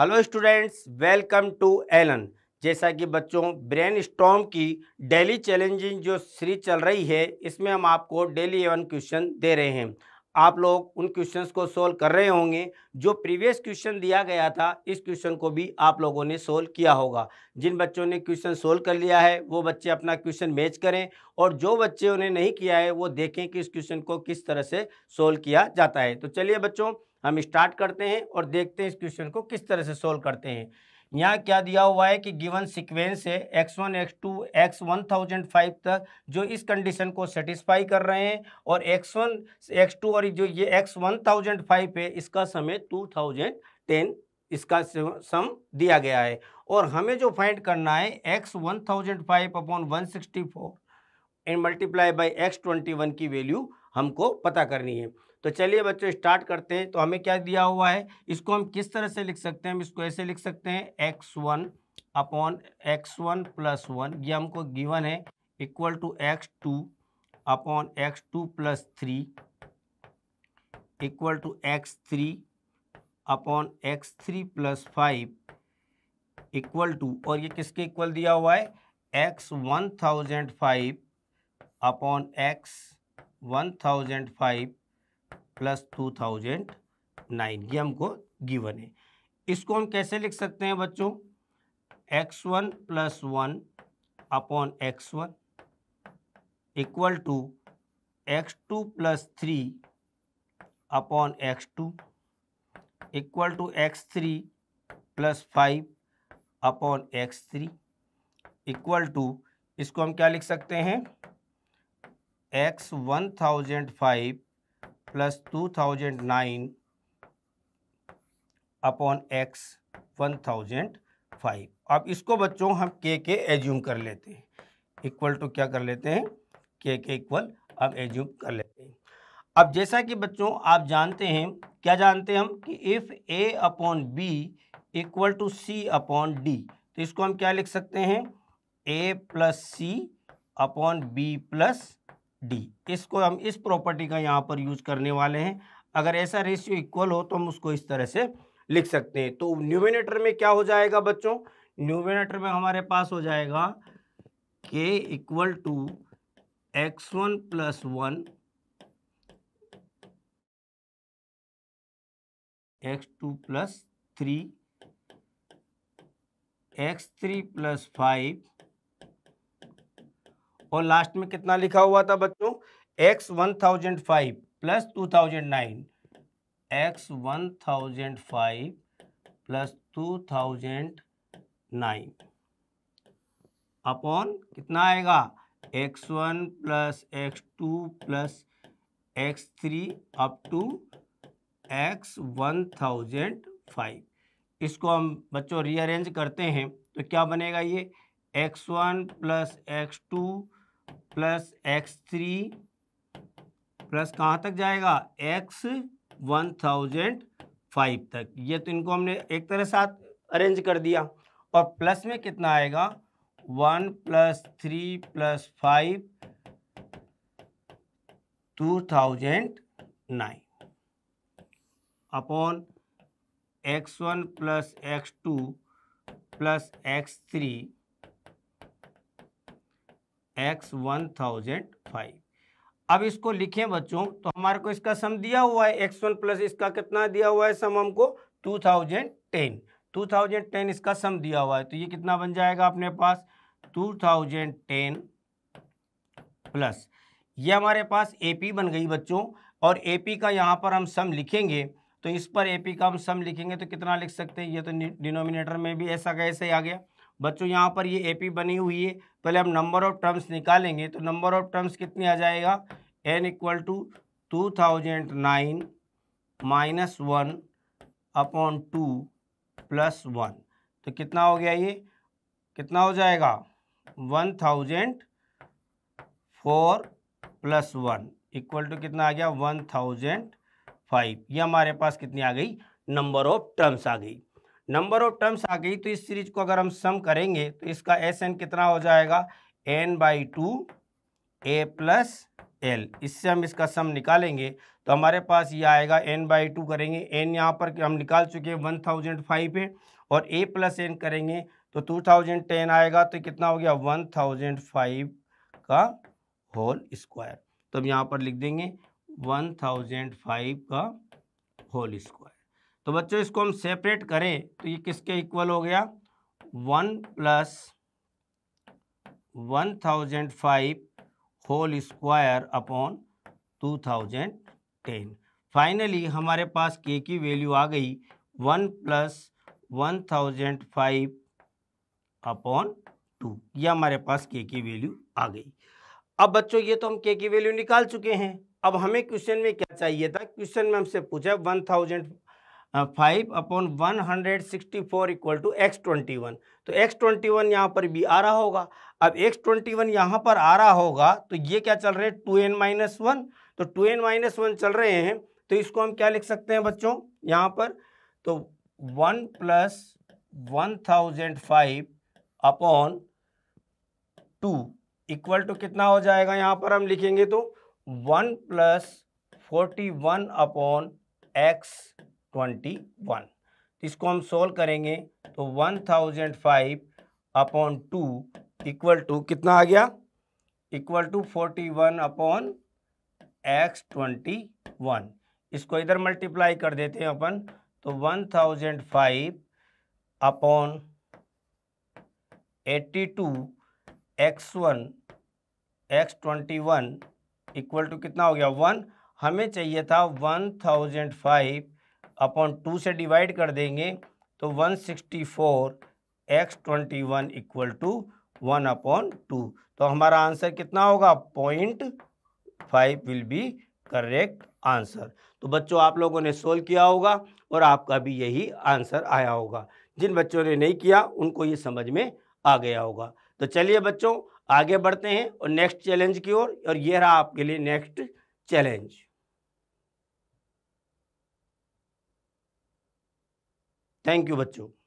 hello students welcome to Allen जैसा कि बच्चों ब्रेन स्टॉम की डेली चैलेंजिंग जो सीरीज चल रही है इसमें हम आपको डेली एवन क्वेश्चन दे रहे हैं आप लोग उन क्वेश्चंस को सोल्व कर रहे होंगे जो प्रीवियस क्वेश्चन दिया गया था इस क्वेश्चन को भी आप लोगों ने सोल्व किया होगा जिन बच्चों ने क्वेश्चन सोल्व कर लिया है वो बच्चे अपना क्वेश्चन मैच करें और जो बच्चे उन्हें नहीं किया है वो देखें कि इस क्वेश्चन को किस तरह से सोल्व किया जाता है तो चलिए बच्चों हम स्टार्ट करते हैं और देखते हैं इस क्वेश्चन को किस तरह से सोल्व करते हैं यहाँ क्या दिया हुआ है कि गिवन सीक्वेंस है X one X two X one thousand five तक जो इस कंडीशन को सेटिस्फाई कर रहे हैं और एक्स वन एक्स टू और जो ये एक्स वन थाउजेंड फाइव है इसका समय टू थाउजेंड टेन इसका सम दिया गया है और हमें जो फाइंड करना है X one thousand five upon one sixty four and multiply by X twenty one की वैल्यू हमको पता करनी है तो चलिए बच्चों स्टार्ट करते हैं तो हमें क्या दिया हुआ है इसको हम किस तरह से लिख सकते हैं हम इसको ऐसे लिख सकते हैं X one upon X one plus one ये हमको गिवन है equal to X two upon X two plus three equal to X three upon X three plus five equal to और ये किसके इक्वल दिया हुआ है X one thousand five upon X one thousand five plus two thousand nine ये हमको given है इसको हम कैसे लिख सकते हैं बच्चों X one plus one upon X one equal to X two plus three upon X two equal to X three plus five upon X three equal to इसको हम क्या लिख सकते हैं X one thousand five plus two thousand nine upon X one thousand five अब इसको बच्चों हम के के एज्यूम कर लेते हैं इक्वल टू क्या कर लेते हैं के के इक्वल अब एज्यूम कर लेते हैं अब जैसा कि बच्चों आप जानते हैं क्या जानते हैं हम कि if A upon B equal to C upon D तो इसको हम क्या लिख सकते हैं A plus C upon B plus D इसको हम इस प्रॉपर्टी का यहाँ पर यूज करने वाले हैं अगर ऐसा रेशियो इक्वल हो तो हम उसको इस तरह से लिख सकते हैं तो न्यूमिनेटर में क्या हो जाएगा बच्चों न्यूमिनेटर में हमारे पास हो जाएगा के equal to X one plus one X two plus three X three plus five और लास्ट में कितना लिखा हुआ था बच्चों X one thousand five plus two thousand nine X one thousand five plus two thousand nine upon कितना आएगा X one plus X two plus X three up to X one thousand five इसको हम बच्चों rearrange करते हैं तो क्या बनेगा ये X one plus X two plus X three plus कहाँ तक जाएगा एक्स वन थाउजेंड फाइव तक ये तो इनको हमने एक तरह साथ अरेंज कर दिया और प्लस में कितना आएगा one plus three plus five two thousand nine upon X one plus X two plus X three X one thousand five अब इसको लिखें बच्चों तो हमारे को इसका सम दिया हुआ है एक्स वन प्लस इसका कितना दिया हुआ है सम हमको two thousand ten two thousand ten इसका सम दिया हुआ है तो ये कितना बन जाएगा अपने पास टू थाउजेंड टेन प्लस ये हमारे पास पी बन गई बच्चों और पी का यहाँ पर हम सम लिखेंगे तो इस पर पी का हम सम लिखेंगे तो कितना लिख सकते हैं ये तो डिनोमिनेटर में भी ऐसा कैसे आ गया बच्चों यहाँ पर ये एपी बनी हुई है पहले हम नंबर ऑफ टर्म्स निकालेंगे तो नंबर ऑफ टर्म्स कितने आ जाएगा N equal to two thousand nine minus one upon two plus one तो कितना हो गया ये कितना हो जाएगा one thousand four plus one equal to कितना आ गया वन थाउजेंड फाइव ये हमारे पास कितनी आ गई नंबर ऑफ टर्म्स आ गई नंबर ऑफ टर्म्स आ गई तो इस सीरीज को अगर हम सम करेंगे तो इसका एस एन कितना हो जाएगा N by two A plus L इससे हम इसका सम निकालेंगे तो हमारे पास ये आएगा एन बाई टू करेंगे एन यहाँ पर हम निकाल चुके हैं वन थाउजेंड फाइव है और ए प्लस एन करेंगे तो टू थाउजेंड टेन आएगा तो कितना हो गया वन थाउजेंड फाइव का होल स्क्वायर तो हम यहाँ पर लिख देंगे वन थाउजेंड फाइव का होल स्क्वायर तो बच्चों इसको हम सेपरेट करें तो ये किसके इक्वल हो गया one plus one thousand five whole square upon two thousand ten finally हमारे पास के की वैल्यू आ गई one plus one thousand five upon two ये हमारे पास के की वैल्यू आ गई अब बच्चों ये तो हम के की वैल्यू निकाल चुके हैं अब हमें क्वेश्चन में क्या चाहिए था क्वेश्चन में हमसे पूछा one thousand five upon one hundred sixty four equal to X twenty one तो एक्स ट्वेंटी वन यहाँ पर भी आ रहा होगा अब एक्स ट्वेंटी वन यहाँ पर आ रहा होगा तो ये क्या चल रहे हैं टू एन माइनस वन तो टू एन माइनस वन चल रहे हैं तो इसको हम क्या लिख सकते हैं बच्चों यहाँ पर तो one plus one thousand five upon two equal to कितना हो जाएगा यहाँ पर हम लिखेंगे तो one plus forty one upon X twenty one तो इसको हम सोल्व करेंगे तो one thousand five upon two equal to कितना आ गया equal to forty one upon X twenty one इसको इधर मल्टीप्लाई कर देते हैं अपन तो one thousand five upon eighty two X one x twenty one equal to कितना हो गया वन हमें चाहिए था one thousand five upon two से डिवाइड कर देंगे तो one sixty four X twenty one equal to one upon two तो हमारा आंसर कितना होगा point five will be correct answer तो बच्चों आप लोगों ने सोल्व किया होगा और आपका भी यही आंसर आया होगा जिन बच्चों ने नहीं किया उनको ये समझ में आ गया होगा तो चलिए बच्चों आगे बढ़ते हैं और नेक्स्ट चैलेंज की ओर और, और ये रहा आपके लिए नेक्स्ट चैलेंज थैंक यू बच्चों